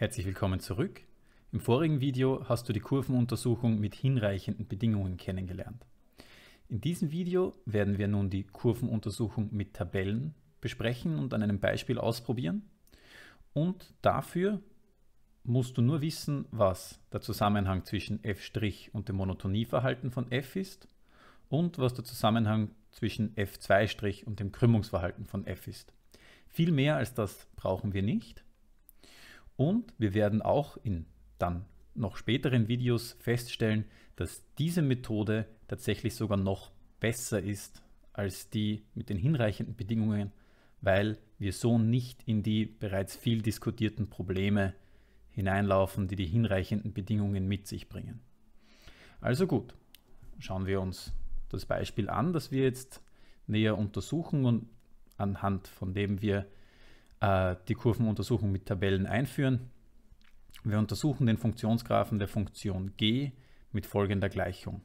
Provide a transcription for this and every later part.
Herzlich willkommen zurück. Im vorigen Video hast du die Kurvenuntersuchung mit hinreichenden Bedingungen kennengelernt. In diesem Video werden wir nun die Kurvenuntersuchung mit Tabellen besprechen und an einem Beispiel ausprobieren. Und dafür musst du nur wissen, was der Zusammenhang zwischen f' und dem Monotonieverhalten von f ist und was der Zusammenhang zwischen f2' und dem Krümmungsverhalten von f ist. Viel mehr als das brauchen wir nicht. Und wir werden auch in dann noch späteren Videos feststellen, dass diese Methode tatsächlich sogar noch besser ist als die mit den hinreichenden Bedingungen, weil wir so nicht in die bereits viel diskutierten Probleme hineinlaufen, die die hinreichenden Bedingungen mit sich bringen. Also gut, schauen wir uns das Beispiel an, das wir jetzt näher untersuchen und anhand von dem wir äh, die Kurvenuntersuchung mit Tabellen einführen. Wir untersuchen den Funktionsgraphen der Funktion g mit folgender Gleichung.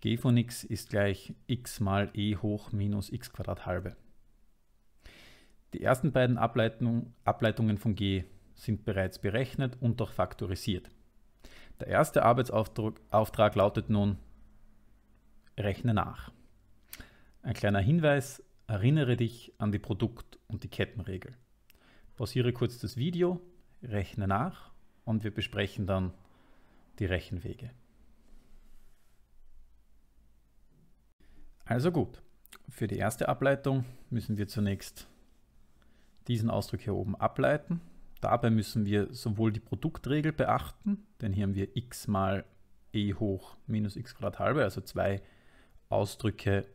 g von x ist gleich x mal e hoch minus x halbe. Die ersten beiden Ableitung, Ableitungen von g sind bereits berechnet und auch faktorisiert. Der erste Arbeitsauftrag Auftrag lautet nun, rechne nach. Ein kleiner Hinweis, Erinnere dich an die Produkt- und die Kettenregel. Pausiere kurz das Video, rechne nach und wir besprechen dann die Rechenwege. Also gut, für die erste Ableitung müssen wir zunächst diesen Ausdruck hier oben ableiten. Dabei müssen wir sowohl die Produktregel beachten, denn hier haben wir x mal e hoch minus x Quadrat halbe, also zwei Ausdrücke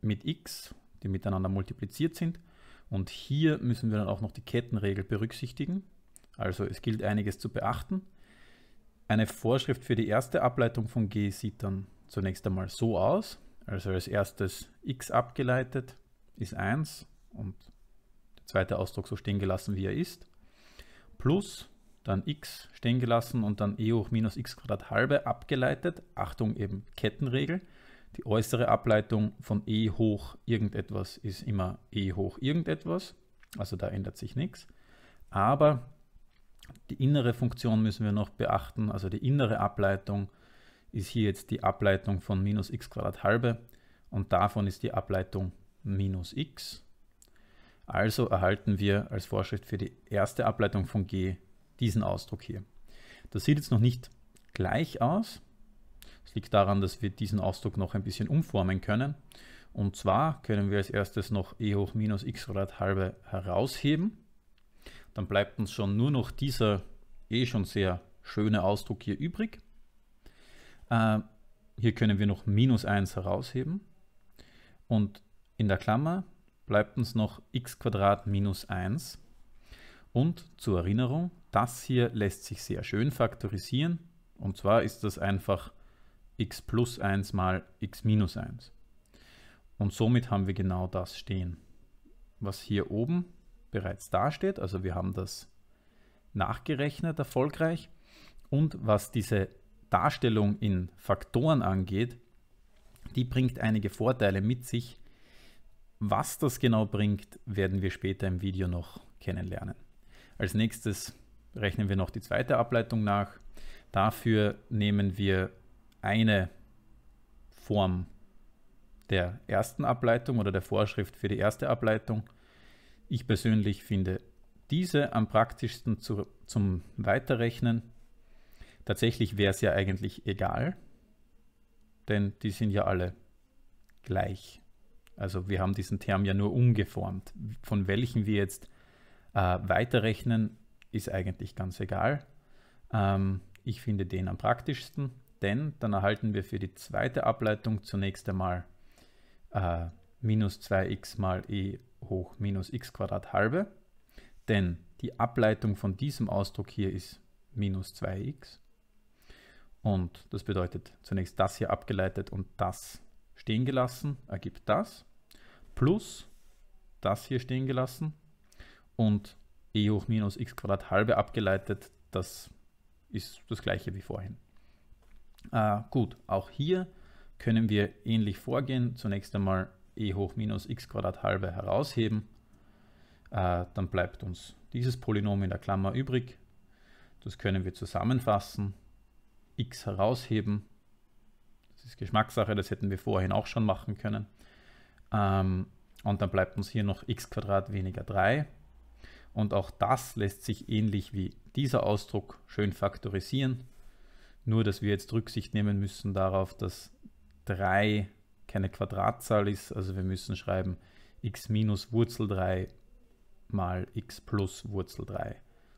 mit x die miteinander multipliziert sind. Und hier müssen wir dann auch noch die Kettenregel berücksichtigen. Also es gilt einiges zu beachten. Eine Vorschrift für die erste Ableitung von G sieht dann zunächst einmal so aus. Also als erstes x abgeleitet ist 1 und der zweite Ausdruck so stehen gelassen, wie er ist. Plus dann x stehen gelassen und dann e hoch minus x halbe abgeleitet. Achtung eben Kettenregel. Die äußere Ableitung von e hoch irgendetwas ist immer e hoch irgendetwas. Also da ändert sich nichts. Aber die innere Funktion müssen wir noch beachten. Also die innere Ableitung ist hier jetzt die Ableitung von minus x Quadrat halbe. Und davon ist die Ableitung minus x. Also erhalten wir als Vorschrift für die erste Ableitung von g diesen Ausdruck hier. Das sieht jetzt noch nicht gleich aus, es liegt daran, dass wir diesen Ausdruck noch ein bisschen umformen können. Und zwar können wir als erstes noch e hoch minus x Grad halbe herausheben. Dann bleibt uns schon nur noch dieser eh schon sehr schöne Ausdruck hier übrig. Äh, hier können wir noch minus 1 herausheben. Und in der Klammer bleibt uns noch x Quadrat minus 1. Und zur Erinnerung, das hier lässt sich sehr schön faktorisieren. Und zwar ist das einfach x plus 1 mal x minus 1. Und somit haben wir genau das stehen, was hier oben bereits dasteht. Also wir haben das nachgerechnet erfolgreich. Und was diese Darstellung in Faktoren angeht, die bringt einige Vorteile mit sich. Was das genau bringt, werden wir später im Video noch kennenlernen. Als nächstes rechnen wir noch die zweite Ableitung nach. Dafür nehmen wir eine Form der ersten Ableitung oder der Vorschrift für die erste Ableitung. Ich persönlich finde diese am praktischsten zu, zum Weiterrechnen. Tatsächlich wäre es ja eigentlich egal, denn die sind ja alle gleich. Also wir haben diesen Term ja nur umgeformt. Von welchen wir jetzt äh, weiterrechnen, ist eigentlich ganz egal. Ähm, ich finde den am praktischsten denn dann erhalten wir für die zweite Ableitung zunächst einmal äh, minus 2x mal e hoch minus x Quadrat halbe, denn die Ableitung von diesem Ausdruck hier ist minus 2x. Und das bedeutet zunächst das hier abgeleitet und das stehen gelassen, ergibt das, plus das hier stehen gelassen und e hoch minus x Quadrat halbe abgeleitet, das ist das gleiche wie vorhin. Äh, gut, auch hier können wir ähnlich vorgehen. Zunächst einmal e hoch minus x halbe herausheben. Äh, dann bleibt uns dieses Polynom in der Klammer übrig. Das können wir zusammenfassen. x herausheben. Das ist Geschmackssache, das hätten wir vorhin auch schon machen können. Ähm, und dann bleibt uns hier noch x weniger 3. Und auch das lässt sich ähnlich wie dieser Ausdruck schön faktorisieren. Nur, dass wir jetzt Rücksicht nehmen müssen darauf, dass 3 keine Quadratzahl ist. Also wir müssen schreiben x minus Wurzel 3 mal x plus Wurzel 3,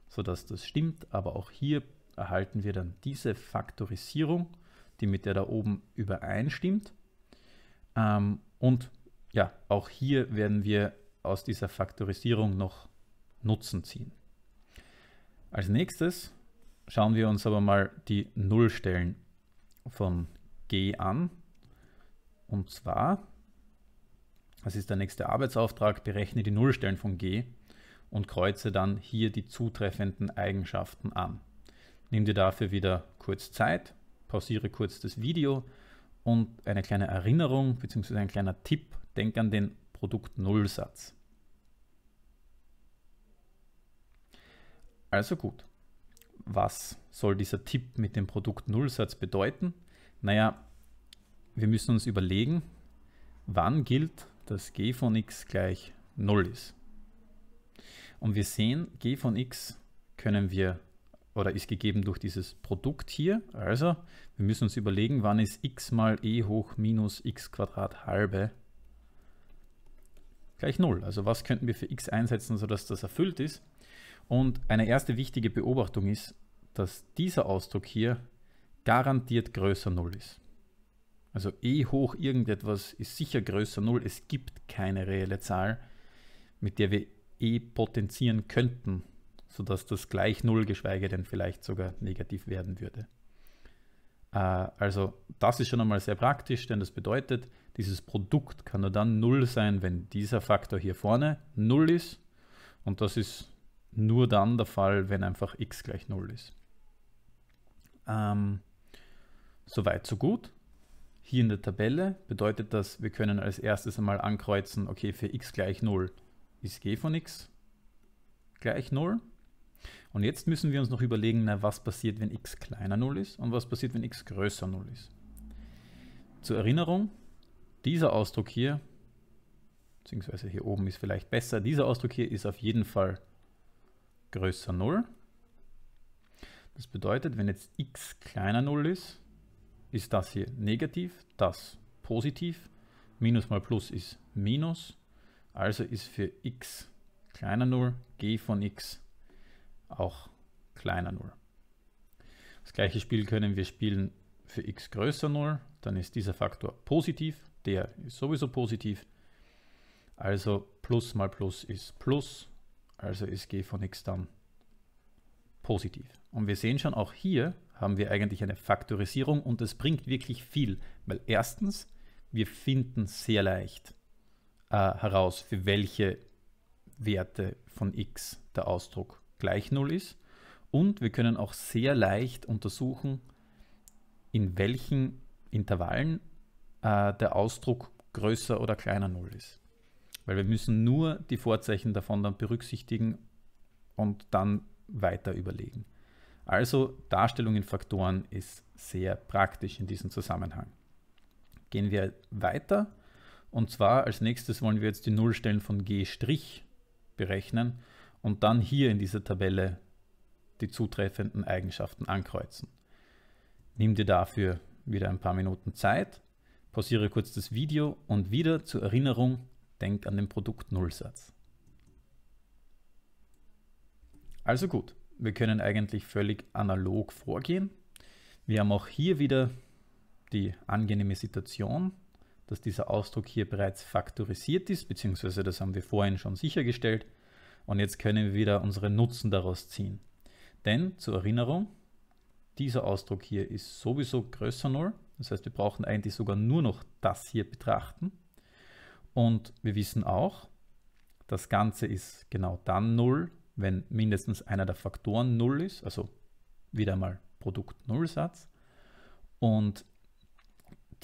sodass das stimmt. Aber auch hier erhalten wir dann diese Faktorisierung, die mit der da oben übereinstimmt. Ähm, und ja, auch hier werden wir aus dieser Faktorisierung noch Nutzen ziehen. Als nächstes Schauen wir uns aber mal die Nullstellen von G an. Und zwar, das ist der nächste Arbeitsauftrag, berechne die Nullstellen von G und kreuze dann hier die zutreffenden Eigenschaften an. Nimm dir dafür wieder kurz Zeit, pausiere kurz das Video und eine kleine Erinnerung bzw. ein kleiner Tipp, denk an den produkt null Also gut was soll dieser Tipp mit dem Produkt-Nullsatz bedeuten? Naja, wir müssen uns überlegen, wann gilt, dass g von x gleich 0 ist. Und wir sehen, g von x können wir oder ist gegeben durch dieses Produkt hier. Also wir müssen uns überlegen, wann ist x mal e hoch minus x Quadrat halbe gleich 0. Also was könnten wir für x einsetzen, sodass das erfüllt ist? Und eine erste wichtige Beobachtung ist, dass dieser Ausdruck hier garantiert größer 0 ist. Also e hoch irgendetwas ist sicher größer 0. Es gibt keine reelle Zahl, mit der wir e potenzieren könnten, sodass das gleich 0, geschweige denn vielleicht sogar negativ werden würde. Äh, also das ist schon einmal sehr praktisch, denn das bedeutet, dieses Produkt kann nur dann 0 sein, wenn dieser Faktor hier vorne 0 ist. Und das ist nur dann der Fall, wenn einfach x gleich 0 ist. Ähm, Soweit, so gut. Hier in der Tabelle bedeutet das, wir können als erstes einmal ankreuzen, okay, für x gleich 0 ist g von x gleich 0. Und jetzt müssen wir uns noch überlegen, na, was passiert, wenn x kleiner 0 ist und was passiert, wenn x größer 0 ist. Zur Erinnerung, dieser Ausdruck hier, beziehungsweise hier oben ist vielleicht besser, dieser Ausdruck hier ist auf jeden Fall größer 0. Das bedeutet, wenn jetzt x kleiner 0 ist, ist das hier negativ, das positiv. Minus mal Plus ist Minus. Also ist für x kleiner 0 g von x auch kleiner 0. Das gleiche Spiel können wir spielen für x größer 0. Dann ist dieser Faktor positiv. Der ist sowieso positiv. Also Plus mal Plus ist Plus. Also ist g von x dann positiv. Und wir sehen schon, auch hier haben wir eigentlich eine Faktorisierung und das bringt wirklich viel, weil erstens, wir finden sehr leicht äh, heraus, für welche Werte von x der Ausdruck gleich 0 ist und wir können auch sehr leicht untersuchen, in welchen Intervallen äh, der Ausdruck größer oder kleiner 0 ist. Weil wir müssen nur die Vorzeichen davon dann berücksichtigen und dann weiter überlegen. Also Darstellung in Faktoren ist sehr praktisch in diesem Zusammenhang. Gehen wir weiter und zwar als nächstes wollen wir jetzt die Nullstellen von G' berechnen und dann hier in dieser Tabelle die zutreffenden Eigenschaften ankreuzen. Nimm dir dafür wieder ein paar Minuten Zeit, pausiere kurz das Video und wieder zur Erinnerung, Denk an den Produktnullsatz. Also gut, wir können eigentlich völlig analog vorgehen. Wir haben auch hier wieder die angenehme Situation, dass dieser Ausdruck hier bereits faktorisiert ist, beziehungsweise das haben wir vorhin schon sichergestellt. Und jetzt können wir wieder unsere Nutzen daraus ziehen. Denn zur Erinnerung, dieser Ausdruck hier ist sowieso größer 0. Das heißt, wir brauchen eigentlich sogar nur noch das hier betrachten. Und wir wissen auch, das Ganze ist genau dann 0, wenn mindestens einer der Faktoren 0 ist, also wieder mal produkt 0 Satz. Und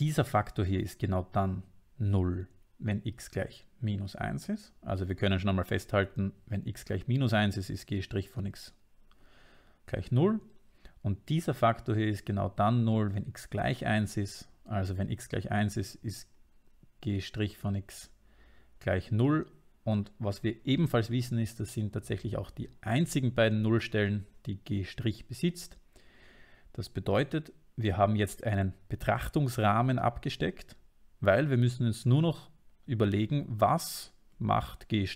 dieser Faktor hier ist genau dann 0, wenn x gleich minus 1 ist. Also wir können schon einmal festhalten, wenn x gleich minus 1 ist, ist g' von x gleich 0. Und dieser Faktor hier ist genau dann 0, wenn x gleich 1 ist. Also wenn x gleich 1 ist, ist g' von x gleich 0. Und was wir ebenfalls wissen ist, das sind tatsächlich auch die einzigen beiden Nullstellen, die g' besitzt. Das bedeutet, wir haben jetzt einen Betrachtungsrahmen abgesteckt, weil wir müssen uns nur noch überlegen, was macht g',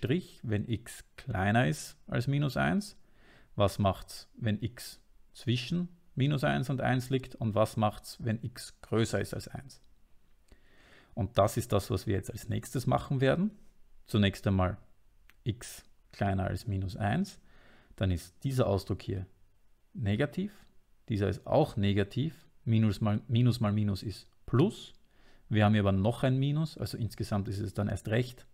wenn x kleiner ist als minus 1? Was macht's, wenn x zwischen minus 1 und 1 liegt? Und was macht's, wenn x größer ist als 1? Und das ist das, was wir jetzt als nächstes machen werden. Zunächst einmal x kleiner als minus 1. Dann ist dieser Ausdruck hier negativ. Dieser ist auch negativ. Minus mal Minus, mal minus ist Plus. Wir haben hier aber noch ein Minus, also insgesamt ist es dann erst recht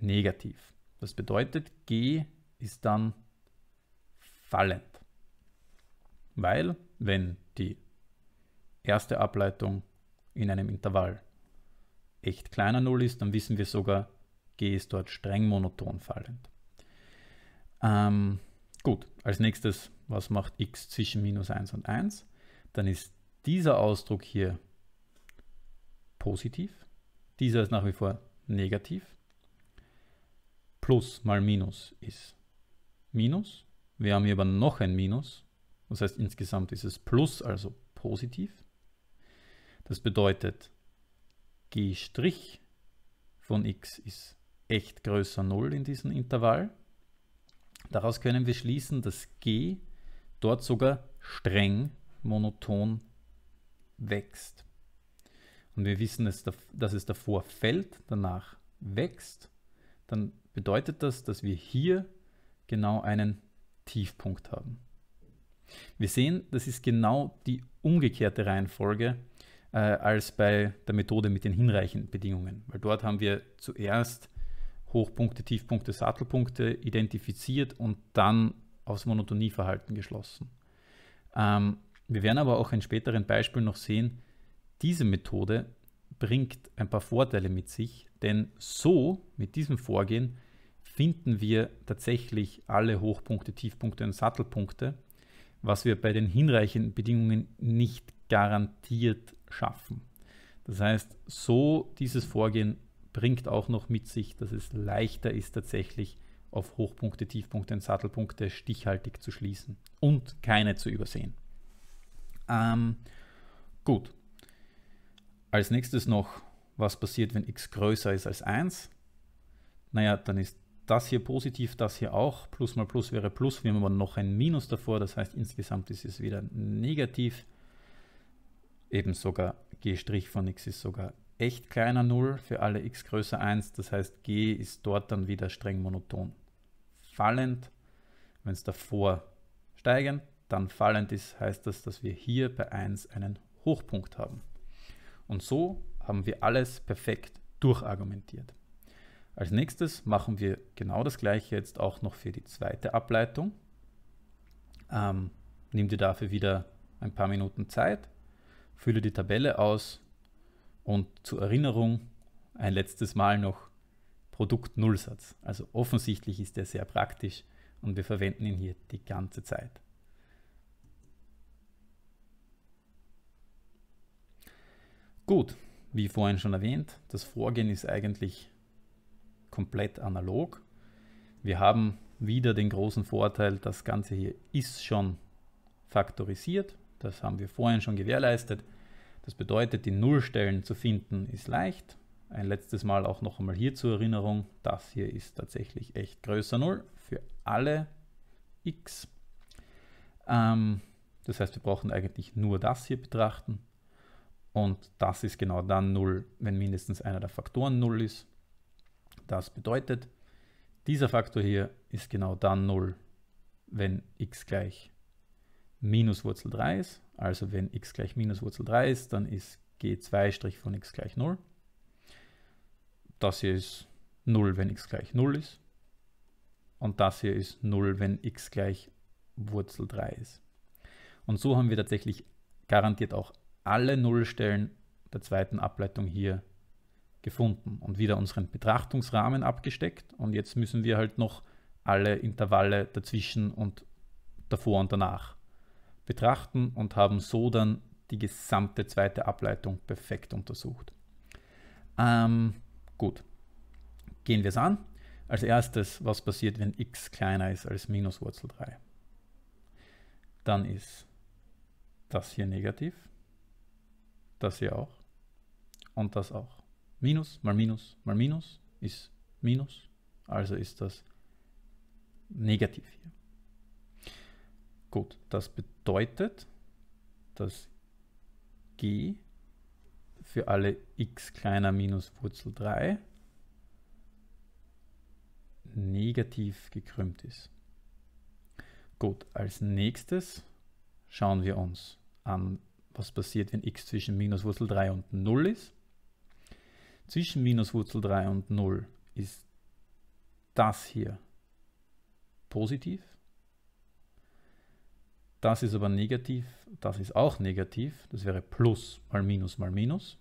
negativ. Das bedeutet, g ist dann fallend. Weil, wenn die erste Ableitung in einem Intervall echt kleiner 0 ist, dann wissen wir sogar, G ist dort streng monoton fallend. Ähm, gut, als nächstes, was macht x zwischen minus 1 und 1? Dann ist dieser Ausdruck hier positiv, dieser ist nach wie vor negativ, plus mal minus ist minus, wir haben hier aber noch ein Minus, das heißt insgesamt ist es plus, also positiv. Das bedeutet, g' von x ist echt größer 0 in diesem Intervall. Daraus können wir schließen, dass g dort sogar streng monoton wächst. Und wir wissen, dass es davor fällt, danach wächst. Dann bedeutet das, dass wir hier genau einen Tiefpunkt haben. Wir sehen, das ist genau die umgekehrte Reihenfolge äh, als bei der Methode mit den hinreichenden Bedingungen. Weil dort haben wir zuerst Hochpunkte, Tiefpunkte, Sattelpunkte identifiziert und dann aufs Monotonieverhalten geschlossen. Ähm, wir werden aber auch in späteren Beispielen noch sehen, diese Methode bringt ein paar Vorteile mit sich, denn so mit diesem Vorgehen finden wir tatsächlich alle Hochpunkte, Tiefpunkte und Sattelpunkte, was wir bei den hinreichenden Bedingungen nicht garantiert schaffen. Das heißt, so dieses Vorgehen bringt auch noch mit sich, dass es leichter ist, tatsächlich auf Hochpunkte, Tiefpunkte und Sattelpunkte stichhaltig zu schließen und keine zu übersehen. Ähm, gut. Als nächstes noch, was passiert, wenn x größer ist als 1? Naja, dann ist das hier positiv, das hier auch. Plus mal Plus wäre Plus, wir haben aber noch ein Minus davor, das heißt insgesamt ist es wieder negativ eben sogar g' von x ist sogar echt kleiner 0 für alle x größer 1. Das heißt, g ist dort dann wieder streng monoton. Fallend, wenn es davor steigend, dann fallend ist, heißt das, dass wir hier bei 1 einen Hochpunkt haben. Und so haben wir alles perfekt durchargumentiert. Als nächstes machen wir genau das gleiche jetzt auch noch für die zweite Ableitung. Ähm, nimm dir dafür wieder ein paar Minuten Zeit fülle die Tabelle aus und zur Erinnerung ein letztes Mal noch Produktnullsatz. Also offensichtlich ist der sehr praktisch und wir verwenden ihn hier die ganze Zeit. Gut, wie vorhin schon erwähnt, das Vorgehen ist eigentlich komplett analog. Wir haben wieder den großen Vorteil, das Ganze hier ist schon faktorisiert. Das haben wir vorhin schon gewährleistet. Das bedeutet, die Nullstellen zu finden ist leicht. Ein letztes Mal auch noch einmal hier zur Erinnerung, das hier ist tatsächlich echt größer 0 für alle x. Ähm, das heißt, wir brauchen eigentlich nur das hier betrachten. Und das ist genau dann 0, wenn mindestens einer der Faktoren 0 ist. Das bedeutet, dieser Faktor hier ist genau dann 0, wenn x gleich minus Wurzel 3 ist. Also wenn x gleich minus Wurzel 3 ist, dann ist g2' von x gleich 0. Das hier ist 0, wenn x gleich 0 ist. Und das hier ist 0, wenn x gleich Wurzel 3 ist. Und so haben wir tatsächlich garantiert auch alle Nullstellen der zweiten Ableitung hier gefunden und wieder unseren Betrachtungsrahmen abgesteckt. Und jetzt müssen wir halt noch alle Intervalle dazwischen und davor und danach betrachten und haben so dann die gesamte zweite Ableitung perfekt untersucht. Ähm, gut, gehen wir es an. Als erstes, was passiert, wenn x kleiner ist als minus Wurzel 3? Dann ist das hier negativ, das hier auch und das auch. Minus mal Minus mal Minus ist Minus, also ist das negativ hier. Gut, das bedeutet, dass g für alle x kleiner minus Wurzel 3 negativ gekrümmt ist. Gut, als nächstes schauen wir uns an, was passiert, wenn x zwischen minus Wurzel 3 und 0 ist. Zwischen minus Wurzel 3 und 0 ist das hier positiv das ist aber negativ, das ist auch negativ. Das wäre Plus mal Minus mal Minus.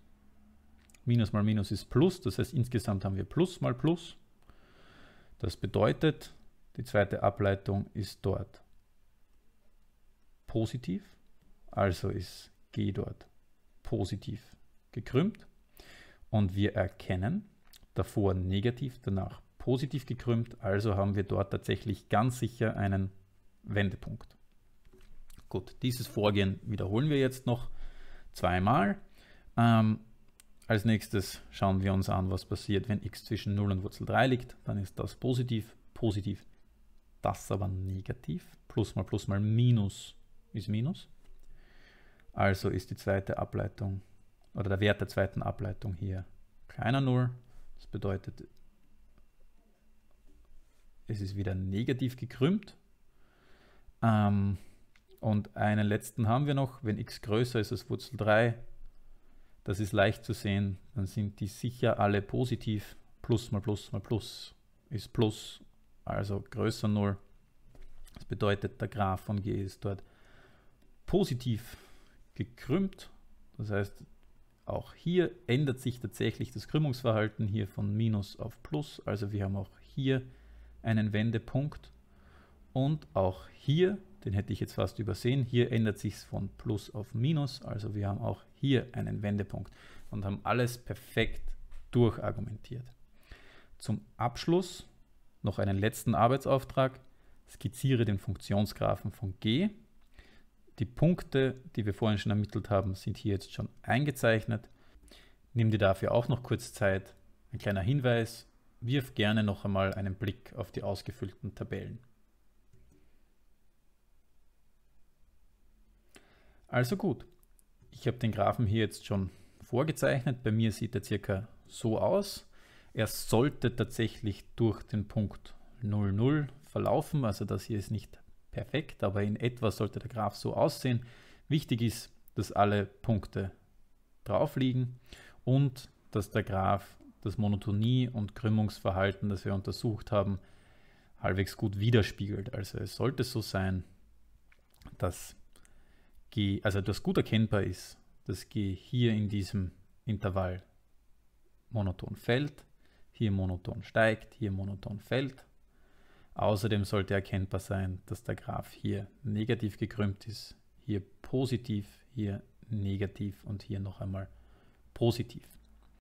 Minus mal Minus ist Plus, das heißt insgesamt haben wir Plus mal Plus. Das bedeutet, die zweite Ableitung ist dort positiv, also ist G dort positiv gekrümmt. Und wir erkennen, davor negativ, danach positiv gekrümmt, also haben wir dort tatsächlich ganz sicher einen Wendepunkt. Gut, dieses Vorgehen wiederholen wir jetzt noch zweimal. Ähm, als nächstes schauen wir uns an, was passiert, wenn x zwischen 0 und Wurzel 3 liegt. Dann ist das positiv, positiv, das aber negativ. Plus mal plus mal minus ist minus. Also ist die zweite Ableitung oder der Wert der zweiten Ableitung hier kleiner 0. Das bedeutet, es ist wieder negativ gekrümmt. Ähm, und einen letzten haben wir noch. Wenn x größer ist als Wurzel 3, das ist leicht zu sehen, dann sind die sicher alle positiv. Plus mal Plus mal Plus ist Plus, also größer 0. Das bedeutet, der Graph von G ist dort positiv gekrümmt. Das heißt, auch hier ändert sich tatsächlich das Krümmungsverhalten hier von Minus auf Plus. Also wir haben auch hier einen Wendepunkt. Und auch hier den hätte ich jetzt fast übersehen. Hier ändert sich es von Plus auf Minus. Also wir haben auch hier einen Wendepunkt und haben alles perfekt durchargumentiert. Zum Abschluss noch einen letzten Arbeitsauftrag. Skizziere den Funktionsgraphen von G. Die Punkte, die wir vorhin schon ermittelt haben, sind hier jetzt schon eingezeichnet. Nimm dir dafür auch noch kurz Zeit. Ein kleiner Hinweis, wirf gerne noch einmal einen Blick auf die ausgefüllten Tabellen. Also gut, ich habe den Graphen hier jetzt schon vorgezeichnet. Bei mir sieht er circa so aus. Er sollte tatsächlich durch den Punkt 00 verlaufen. Also das hier ist nicht perfekt, aber in etwa sollte der Graph so aussehen. Wichtig ist, dass alle Punkte drauf liegen und dass der Graph das Monotonie- und Krümmungsverhalten, das wir untersucht haben, halbwegs gut widerspiegelt. Also es sollte so sein, dass also das gut erkennbar ist, das G hier in diesem Intervall monoton fällt, hier monoton steigt, hier monoton fällt. Außerdem sollte erkennbar sein, dass der Graph hier negativ gekrümmt ist, hier positiv, hier negativ und hier noch einmal positiv.